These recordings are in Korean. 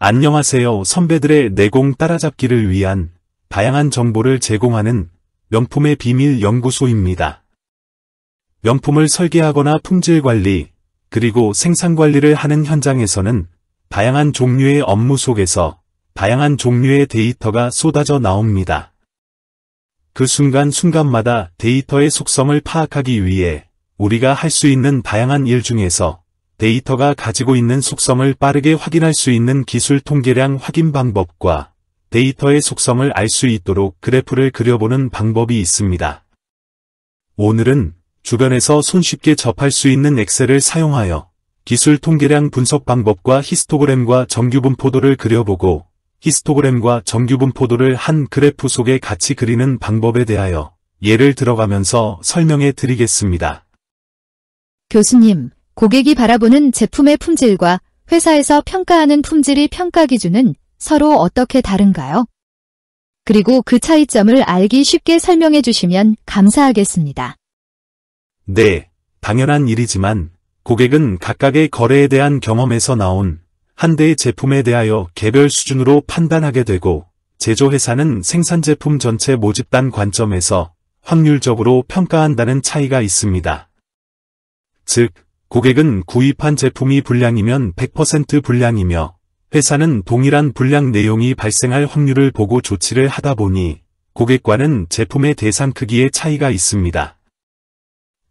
안녕하세요 선배들의 내공 따라잡기를 위한 다양한 정보를 제공하는 명품의 비밀 연구소입니다. 명품을 설계하거나 품질 관리, 그리고 생산 관리를 하는 현장에서는 다양한 종류의 업무 속에서 다양한 종류의 데이터가 쏟아져 나옵니다. 그 순간순간마다 데이터의 속성을 파악하기 위해 우리가 할 수 있는 다양한 일 중에서 데이터가 가지고 있는 속성을 빠르게 확인할 수 있는 기술 통계량 확인 방법과 데이터의 속성을 알 수 있도록 그래프를 그려보는 방법이 있습니다. 오늘은 주변에서 손쉽게 접할 수 있는 엑셀을 사용하여 기술 통계량 분석 방법과 히스토그램과 정규분포도를 그려보고 히스토그램과 정규분포도를 한 그래프 속에 같이 그리는 방법에 대하여 예를 들어가면서 설명해 드리겠습니다. 교수님, 고객이 바라보는 제품의 품질과 회사에서 평가하는 품질의 평가 기준은 서로 어떻게 다른가요? 그리고 그 차이점을 알기 쉽게 설명해 주시면 감사하겠습니다. 네, 당연한 일이지만 고객은 각각의 거래에 대한 경험에서 나온 한 대의 제품에 대하여 개별 수준으로 판단하게 되고 제조회사는 생산제품 전체 모집단 관점에서 확률적으로 평가한다는 차이가 있습니다. 즉, 고객은 구입한 제품이 불량이면 100% 불량이며 회사는 동일한 불량 내용이 발생할 확률을 보고 조치를 하다 보니 고객과는 제품의 대상 크기의 차이가 있습니다.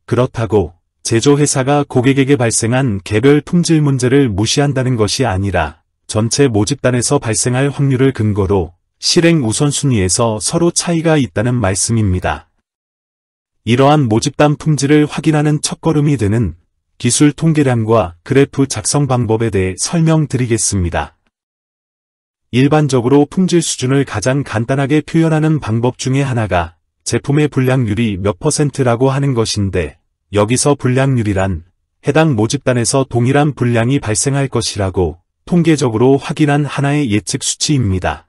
그렇다고 제조회사가 고객에게 발생한 개별 품질 문제를 무시한다는 것이 아니라 전체 모집단에서 발생할 확률을 근거로 실행 우선순위에서 서로 차이가 있다는 말씀입니다. 이러한 모집단 품질을 확인하는 첫걸음이 되는 기술 통계량과 그래프 작성 방법에 대해 설명드리겠습니다. 일반적으로 품질 수준을 가장 간단하게 표현하는 방법 중에 하나가 제품의 불량률이 몇 퍼센트라고 하는 것인데 여기서 불량률이란 해당 모집단에서 동일한 불량이 발생할 것이라고 통계적으로 확인한 하나의 예측 수치입니다.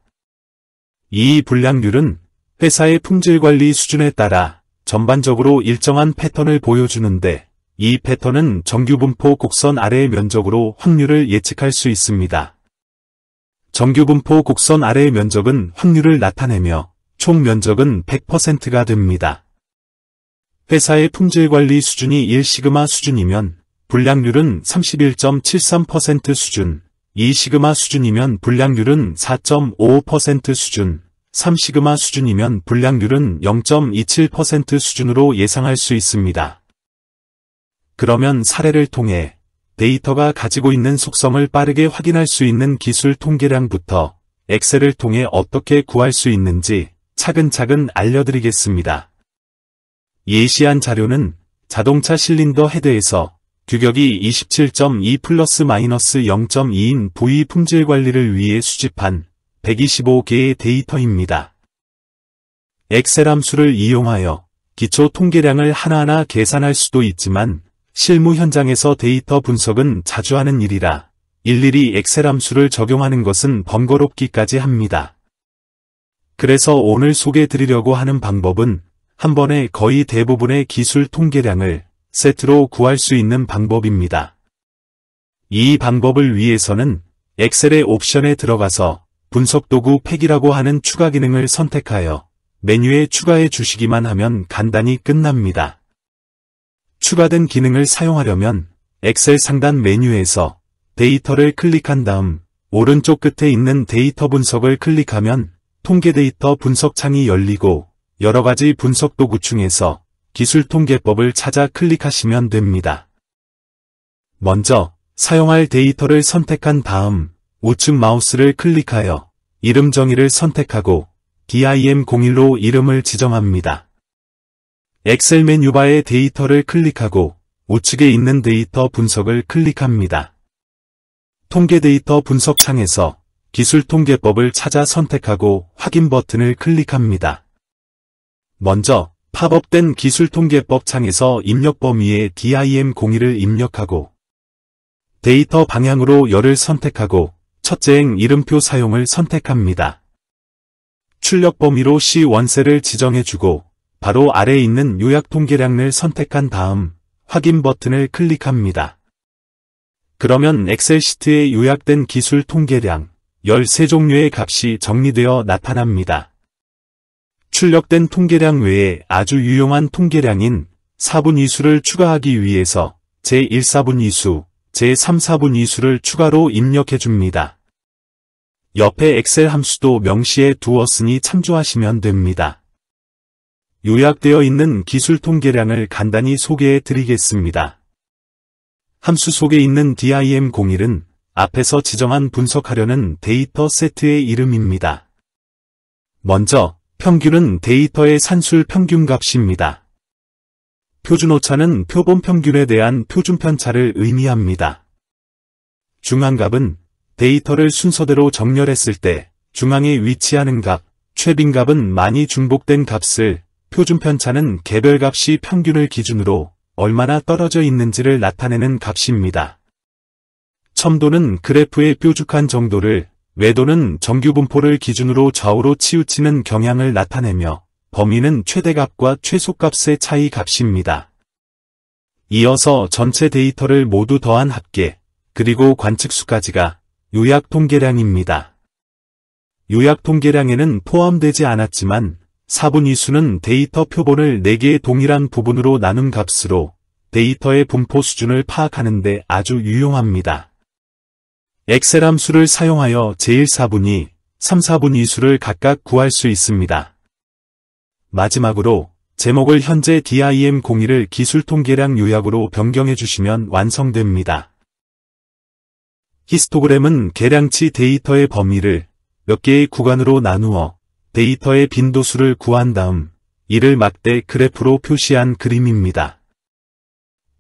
이 불량률은 회사의 품질관리 수준에 따라 전반적으로 일정한 패턴을 보여주는데 이 패턴은 정규분포 곡선 아래의 면적으로 확률을 예측할 수 있습니다. 정규분포 곡선 아래의 면적은 확률을 나타내며 총 면적은 100%가 됩니다. 회사의 품질관리 수준이 1시그마 수준이면 불량률은 31.73% 수준, 2시그마 수준이면 불량률은 4.55% 수준, 3시그마 수준이면 불량률은 0.27% 수준으로 예상할 수 있습니다. 그러면 사례를 통해 데이터가 가지고 있는 속성을 빠르게 확인할 수 있는 기술 통계량부터 엑셀을 통해 어떻게 구할 수 있는지 차근차근 알려드리겠습니다. 예시한 자료는 자동차 실린더 헤드에서 규격이 27.2 플러스 마이너스 0.2인 부위 품질 관리를 위해 수집한 125개의 데이터입니다. 엑셀 함수를 이용하여 기초 통계량을 하나하나 계산할 수도 있지만 실무 현장에서 데이터 분석은 자주 하는 일이라 일일이 엑셀 함수를 적용하는 것은 번거롭기까지 합니다. 그래서 오늘 소개드리려고 해 하는 방법은 한 번에 거의 대부분의 기술 통계량을 세트로 구할 수 있는 방법입니다. 이 방법을 위해서는 엑셀의 옵션에 들어가서 분석도구 팩이라고 하는 추가 기능을 선택하여 메뉴에 추가해 주시기만 하면 간단히 끝납니다. 추가된 기능을 사용하려면 엑셀 상단 메뉴에서 데이터를 클릭한 다음 오른쪽 끝에 있는 데이터 분석을 클릭하면 통계 데이터 분석 창이 열리고 여러가지 분석 도구 중에서 기술 통계법을 찾아 클릭하시면 됩니다. 먼저 사용할 데이터를 선택한 다음 우측 마우스를 클릭하여 이름 정의를 선택하고 DIM01로 이름을 지정합니다. 엑셀 메뉴 바의 데이터를 클릭하고 우측에 있는 데이터 분석을 클릭합니다. 통계 데이터 분석 창에서 기술 통계법을 찾아 선택하고 확인 버튼을 클릭합니다. 먼저 팝업된 기술 통계법 창에서 입력 범위에 DIM01을 입력하고 데이터 방향으로 열을 선택하고 첫째행 이름표 사용을 선택합니다. 출력 범위로 C 1셀을 지정해주고 바로 아래 있는 요약 통계량을 선택한 다음 확인 버튼을 클릭합니다. 그러면 엑셀 시트에 요약된 기술 통계량 13종류의 값이 정리되어 나타납니다. 출력된 통계량 외에 아주 유용한 통계량인 4분위수를 추가하기 위해서 제1사분위수, 제3사분위수를 추가로 입력해줍니다. 옆에 엑셀 함수도 명시해 두었으니 참조하시면 됩니다. 요약되어 있는 기술 통계량을 간단히 소개해 드리겠습니다. 함수 속에 있는 DIM01은 앞에서 지정한 분석하려는 데이터 세트의 이름입니다. 먼저 평균은 데이터의 산술 평균값입니다. 표준오차는 표본 평균에 대한 표준 편차를 의미합니다. 중앙값은 데이터를 순서대로 정렬했을 때 중앙에 위치하는 값, 최빈값은 많이 중복된 값을 표준 편차는 개별값이 평균을 기준으로 얼마나 떨어져 있는지를 나타내는 값입니다. 첨도는 그래프의 뾰족한 정도를, 외도는 정규분포를 기준으로 좌우로 치우치는 경향을 나타내며 범위는 최대값과 최소값의 차이 값입니다. 이어서 전체 데이터를 모두 더한 합계, 그리고 관측수까지가 요약 통계량입니다. 요약 통계량에는 포함되지 않았지만 사분이수는 데이터 표본을 4개의 동일한 부분으로 나눈 값으로 데이터의 분포 수준을 파악하는 데 아주 유용합니다. 엑셀 함수를 사용하여 제1사분이, 3사분이수를 각각 구할 수 있습니다. 마지막으로 제목을 현재 DIM01을 기술통계량 요약으로 변경해 주시면 완성됩니다. 히스토그램은 계량치 데이터의 범위를 몇 개의 구간으로 나누어 데이터의 빈도수를 구한 다음 이를 막대 그래프로 표시한 그림입니다.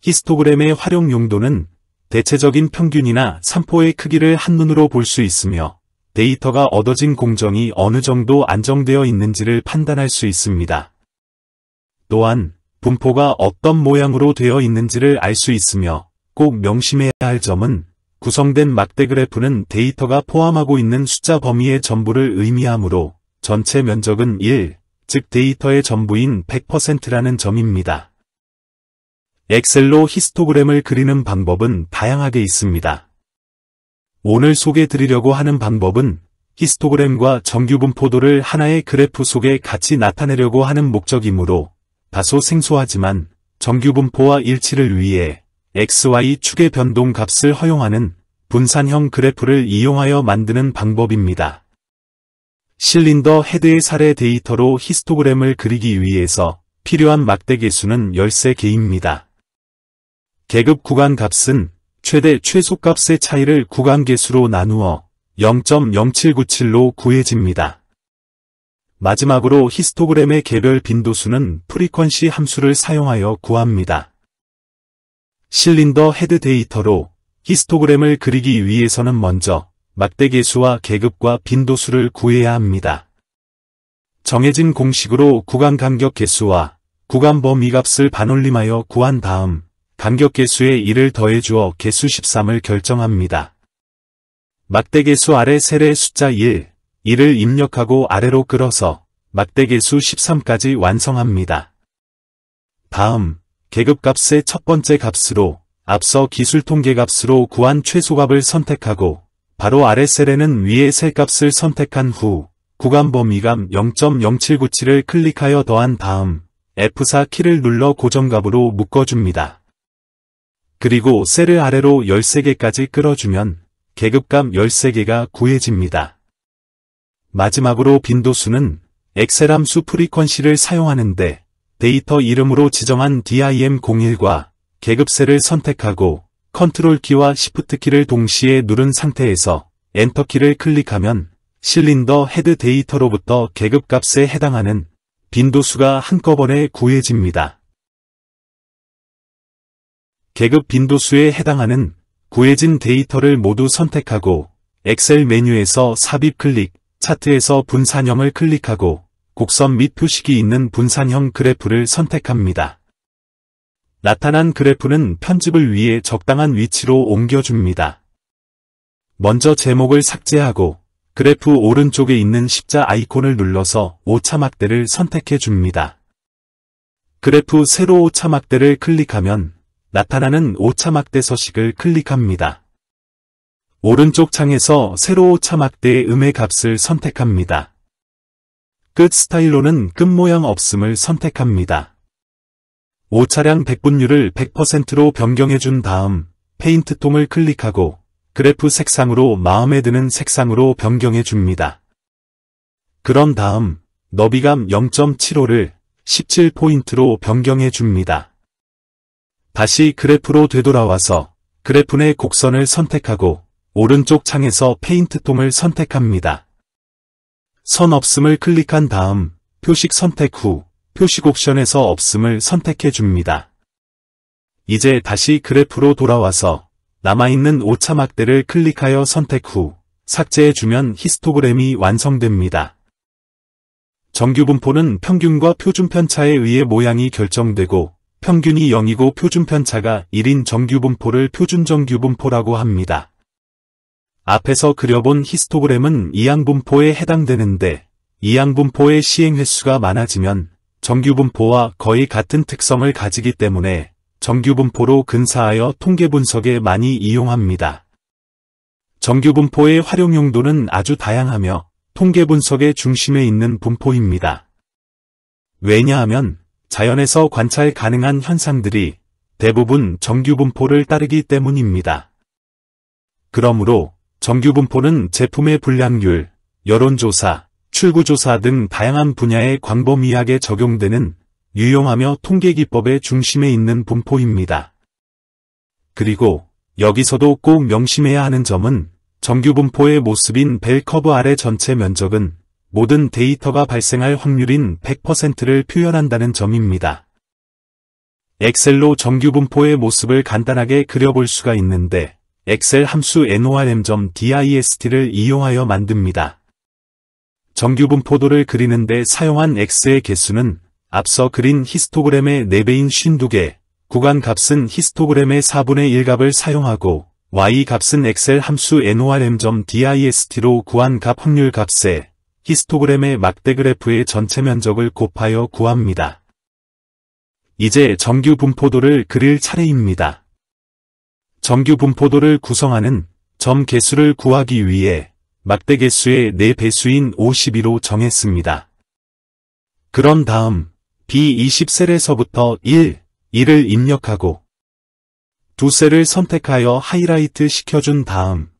히스토그램의 활용 용도는 대체적인 평균이나 산포의 크기를 한눈으로 볼 수 있으며 데이터가 얻어진 공정이 어느 정도 안정되어 있는지를 판단할 수 있습니다. 또한 분포가 어떤 모양으로 되어 있는지를 알 수 있으며 꼭 명심해야 할 점은 구성된 막대 그래프는 데이터가 포함하고 있는 숫자 범위의 전부를 의미하므로 전체 면적은 1, 즉 데이터의 전부인 100%라는 점입니다. 엑셀로 히스토그램을 그리는 방법은 다양하게 있습니다. 오늘 소개드리려고 하는 방법은 히스토그램과 정규분포도를 하나의 그래프 속에 같이 나타내려고 하는 목적이므로 다소 생소하지만 정규분포와 일치를 위해 XY축의 변동값을 허용하는 분산형 그래프를 이용하여 만드는 방법입니다. 실린더 헤드의 사례 데이터로 히스토그램을 그리기 위해서 필요한 막대 개수는 13개입니다. 계급 구간 값은 최대 최소값의 차이를 구간 개수로 나누어 0.0797로 구해집니다. 마지막으로 히스토그램의 개별 빈도수는 프리퀀시 함수를 사용하여 구합니다. 실린더 헤드 데이터로 히스토그램을 그리기 위해서는 먼저 막대기수와 계급과 빈도수를 구해야 합니다. 정해진 공식으로 구간 간격 개수와 구간 범위 값을 반올림하여 구한 다음 간격 개수에 1을 더해 주어 개수 13을 결정합니다. 막대개수 아래 세례 숫자 1, 1을 입력하고 아래로 끌어서 막대개수 13까지 완성합니다. 다음, 계급값의 첫 번째 값으로 앞서 기술통계값으로 구한 최소값을 선택하고 바로 아래 셀에는 위의 셀값을 선택한 후 구간 범위감 0.0797을 클릭하여 더한 다음 F4 키를 눌러 고정값으로 묶어줍니다. 그리고 셀을 아래로 13개까지 끌어주면 계급감 13개가 구해집니다. 마지막으로 빈도수는 엑셀 함수 프리퀀시를 사용하는데 데이터 이름으로 지정한 DIM01과 계급셀을 선택하고 컨트롤 키와 시프트 키를 동시에 누른 상태에서 엔터 키를 클릭하면 실린더 헤드 데이터로부터 계급값에 해당하는 빈도수가 한꺼번에 구해집니다. 계급 빈도수에 해당하는 구해진 데이터를 모두 선택하고 엑셀 메뉴에서 삽입 클릭, 차트에서 분산형을 클릭하고 곡선 및 표식이 있는 분산형 그래프를 선택합니다. 나타난 그래프는 편집을 위해 적당한 위치로 옮겨줍니다. 먼저 제목을 삭제하고 그래프 오른쪽에 있는 십자 아이콘을 눌러서 오차막대를 선택해 줍니다. 그래프 세로 오차막대를 클릭하면 나타나는 오차막대 서식을 클릭합니다. 오른쪽 창에서 세로 오차막대의 음의 값을 선택합니다. 끝 스타일로는 끝 모양 없음을 선택합니다. 5차량 백분율을 100%로 변경해준 다음 페인트통을 클릭하고 그래프 색상으로 마음에 드는 색상으로 변경해줍니다. 그런 다음 너비감 0.75를 17포인트로 변경해줍니다. 다시 그래프로 되돌아와서 그래프 내 곡선을 선택하고 오른쪽 창에서 페인트통을 선택합니다. 선 없음을 클릭한 다음 표식 선택 후 표식 옵션에서 없음을 선택해 줍니다. 이제 다시 그래프로 돌아와서 남아있는 오차막대를 클릭하여 선택 후 삭제해주면 히스토그램이 완성됩니다. 정규분포는 평균과 표준편차에 의해 모양이 결정되고 평균이 0이고 표준편차가 1인 정규분포를 표준정규분포라고 합니다. 앞에서 그려본 히스토그램은 이항분포에 해당되는데 이항분포의 시행횟수가 많아지면 정규분포와 거의 같은 특성을 가지기 때문에 정규분포로 근사하여 통계분석에 많이 이용합니다. 정규분포의 활용 용도는 아주 다양하며 통계분석의 중심에 있는 분포입니다. 왜냐하면 자연에서 관찰 가능한 현상들이 대부분 정규분포를 따르기 때문입니다. 그러므로 정규분포는 제품의 불량률, 여론조사, 출구조사 등 다양한 분야에 광범위하게 적용되는 유용하며 통계기법의 중심에 있는 분포입니다. 그리고 여기서도 꼭 명심해야 하는 점은 정규분포의 모습인 벨커브 아래 전체 면적은 모든 데이터가 발생할 확률인 100%를 표현한다는 점입니다. 엑셀로 정규분포의 모습을 간단하게 그려볼 수가 있는데 엑셀 함수 norm.dist를 이용하여 만듭니다. 정규분포도를 그리는 데 사용한 X의 개수는 앞서 그린 히스토그램의 4배인 52개, 구간값은 히스토그램의 4분의 1값을 사용하고 y값은 엑셀 함수 norm.dist로 구한 값 확률 값에 히스토그램의 막대 그래프의 전체 면적을 곱하여 구합니다. 이제 정규 분포도를 그릴 차례입니다. 정규 분포도를 구성하는 점 개수를 구하기 위해 막대 개수의 4배수인 52로 정했습니다. 그런 다음 B20셀에서부터 1, 2를 입력하고 두 셀을 선택하여 하이라이트 시켜준 다음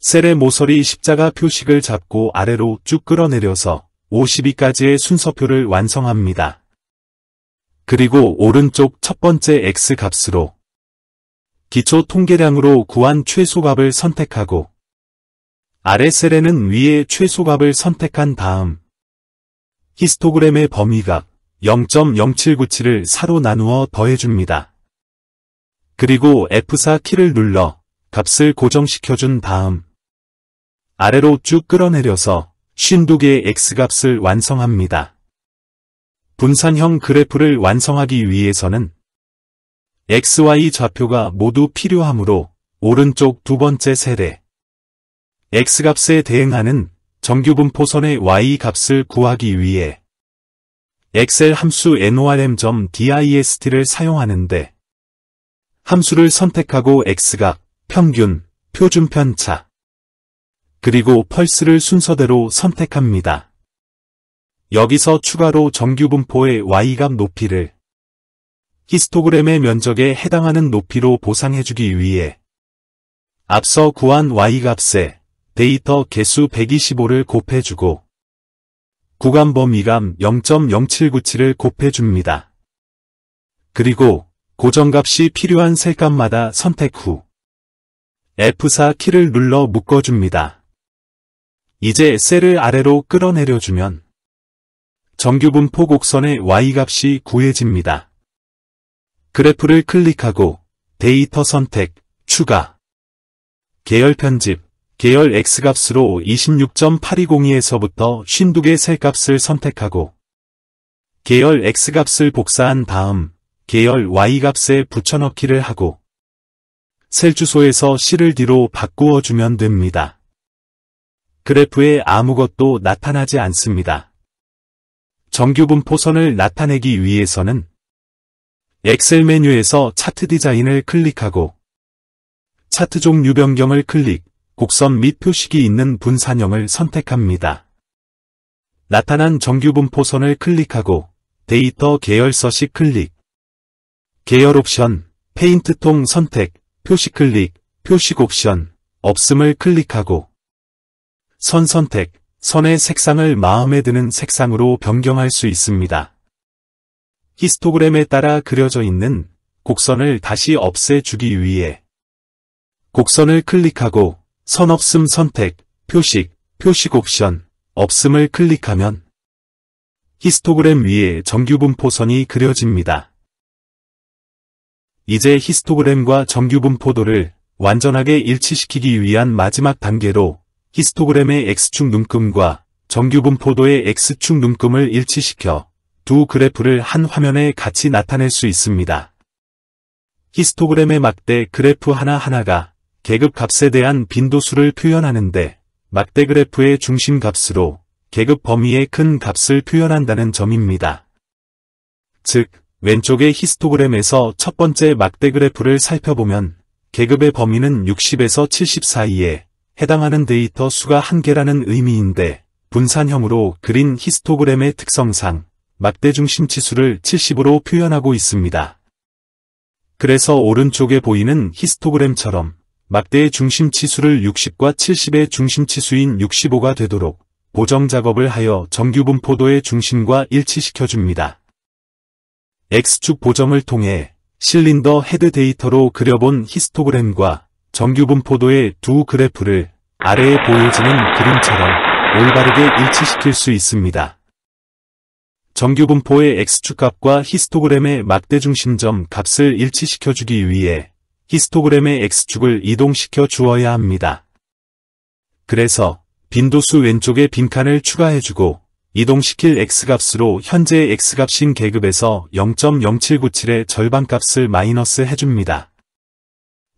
셀의 모서리 십자가 표식을 잡고 아래로 쭉 끌어내려서 52까지의 순서표를 완성합니다. 그리고 오른쪽 첫 번째 X값으로 기초 통계량으로 구한 최소값을 선택하고 아래 셀에는 위에 최소값을 선택한 다음 히스토그램의 범위각 0.0797을 4로 나누어 더해줍니다. 그리고 F4 키를 눌러 값을 고정시켜준 다음 아래로 쭉 끌어내려서 52개의 X값을 완성합니다. 분산형 그래프를 완성하기 위해서는 XY 좌표가 모두 필요하므로 오른쪽 두 번째 세례 x값에 대응하는 정규분포선의 y값을 구하기 위해 엑셀 함수 norm.dist를 사용하는데 함수를 선택하고 x 각 평균, 표준 편차 그리고 펄스를 순서대로 선택합니다. 여기서 추가로 정규분포의 y값 높이를 히스토그램의 면적에 해당하는 높이로 보상해주기 위해 앞서 구한 y값에 데이터 개수 125를 곱해주고 구간 범위감 0.0797을 곱해줍니다. 그리고 고정값이 필요한 세 값마다 선택 후 F4 키를 눌러 묶어줍니다. 이제 셀을 아래로 끌어내려주면 정규분포 곡선의 y값이 구해집니다. 그래프를 클릭하고 데이터 선택, 추가, 계열 편집, 계열 X값으로 26.8202에서부터 52개 셀값을 선택하고 계열 X값을 복사한 다음 계열 Y값에 붙여넣기를 하고 셀 주소에서 C를 뒤로 바꾸어 주면 됩니다. 그래프에 아무것도 나타나지 않습니다. 정규분포선을 나타내기 위해서는 엑셀 메뉴에서 차트 디자인을 클릭하고 차트 종류 변경을 클릭, 곡선 및 표식이 있는 분산형을 선택합니다. 나타난 정규분포선을 클릭하고 데이터 계열 서식 클릭, 계열 옵션, 페인트통 선택, 표식 클릭, 표식 옵션, 없음을 클릭하고 선 선택, 선의 색상을 마음에 드는 색상으로 변경할 수 있습니다. 히스토그램에 따라 그려져 있는 곡선을 다시 없애주기 위해 곡선을 클릭하고 선 없음 선택, 표식, 표식 옵션, 없음을 클릭하면 히스토그램 위에 정규분포선이 그려집니다. 이제 히스토그램과 정규분포도를 완전하게 일치시키기 위한 마지막 단계로 히스토그램의 X축 눈금과 정규분포도의 X축 눈금을 일치시켜 두 그래프를 한 화면에 같이 나타낼 수 있습니다. 히스토그램의 막대 그래프 하나하나가 계급값에 대한 빈도수를 표현하는데 막대 그래프의 중심값으로 계급 범위의 큰 값을 표현한다는 점입니다. 즉, 왼쪽의 히스토그램에서 첫 번째 막대 그래프를 살펴보면 계급의 범위는 60에서 70 사이에 해당하는 데이터 수가 한개라는 의미인데 분산형으로 그린 히스토그램의 특성상 막대 중심 치수를 70으로 표현하고 있습니다. 그래서 오른쪽에 보이는 히스토그램처럼 막대의 중심치수를 60과 70의 중심치수인 65가 되도록 보정작업을 하여 정규분포도의 중심과 일치시켜줍니다. X축 보정을 통해 실린더 헤드 데이터로 그려본 히스토그램과 정규분포도의 두 그래프를 아래에 보여지는 그림처럼 올바르게 일치시킬 수 있습니다. 정규분포의 X축 값과 히스토그램의 막대중심점 값을 일치시켜주기 위해 히스토그램의 X축을 이동시켜 주어야 합니다. 그래서 빈도수 왼쪽에 빈칸을 추가해주고 이동시킬 X값으로 현재의 X값인 계급에서 0.0797의 절반값을 마이너스 해줍니다.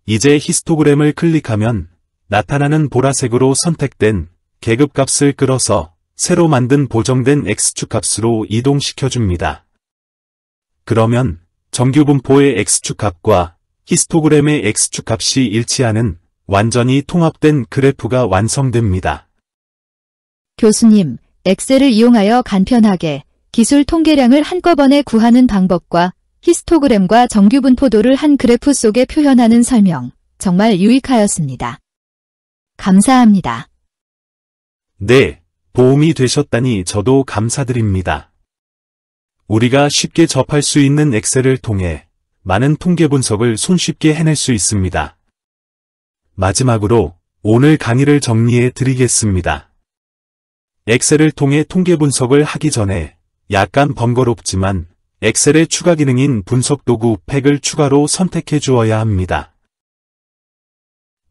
이제 히스토그램을 클릭하면 나타나는 보라색으로 선택된 계급값을 끌어서 새로 만든 보정된 X축값으로 이동시켜줍니다. 그러면 정규분포의 X축값과 히스토그램의 X축 값이 일치하는 완전히 통합된 그래프가 완성됩니다. 교수님, 엑셀을 이용하여 간편하게 기술 통계량을 한꺼번에 구하는 방법과 히스토그램과 정규분포도를 한 그래프 속에 표현하는 설명, 정말 유익하였습니다. 감사합니다. 네, 도움이 되셨다니 저도 감사드립니다. 우리가 쉽게 접할 수 있는 엑셀을 통해 많은 통계 분석을 손쉽게 해낼 수 있습니다. 마지막으로 오늘 강의를 정리해 드리겠습니다. 엑셀을 통해 통계 분석을 하기 전에 약간 번거롭지만 엑셀의 추가 기능인 분석 도구 팩을 추가로 선택해 주어야 합니다.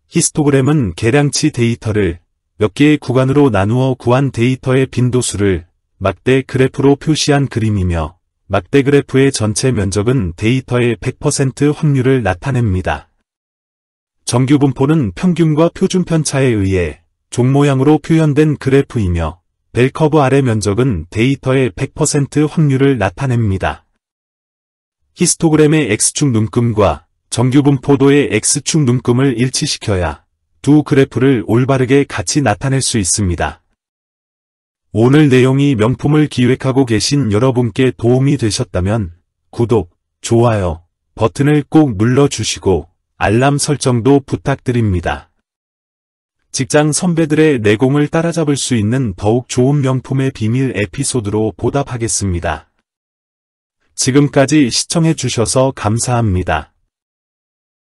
히스토그램은 계량치 데이터를 몇 개의 구간으로 나누어 구한 데이터의 빈도수를 막대 그래프로 표시한 그림이며 막대 그래프의 전체 면적은 데이터의 100% 확률을 나타냅니다. 정규 분포는 평균과 표준 편차에 의해 종 모양으로 표현된 그래프이며 벨커브 아래 면적은 데이터의 100% 확률을 나타냅니다. 히스토그램의 X축 눈금과 정규 분포도의 X축 눈금을 일치시켜야 두 그래프를 올바르게 같이 나타낼 수 있습니다. 오늘 내용이 명품을 기획하고 계신 여러분께 도움이 되셨다면 구독, 좋아요 버튼을 꼭 눌러주시고 알람 설정도 부탁드립니다. 직장 선배들의 내공을 따라잡을 수 있는 더욱 좋은 명품의 비밀 에피소드로 보답하겠습니다. 지금까지 시청해주셔서 감사합니다.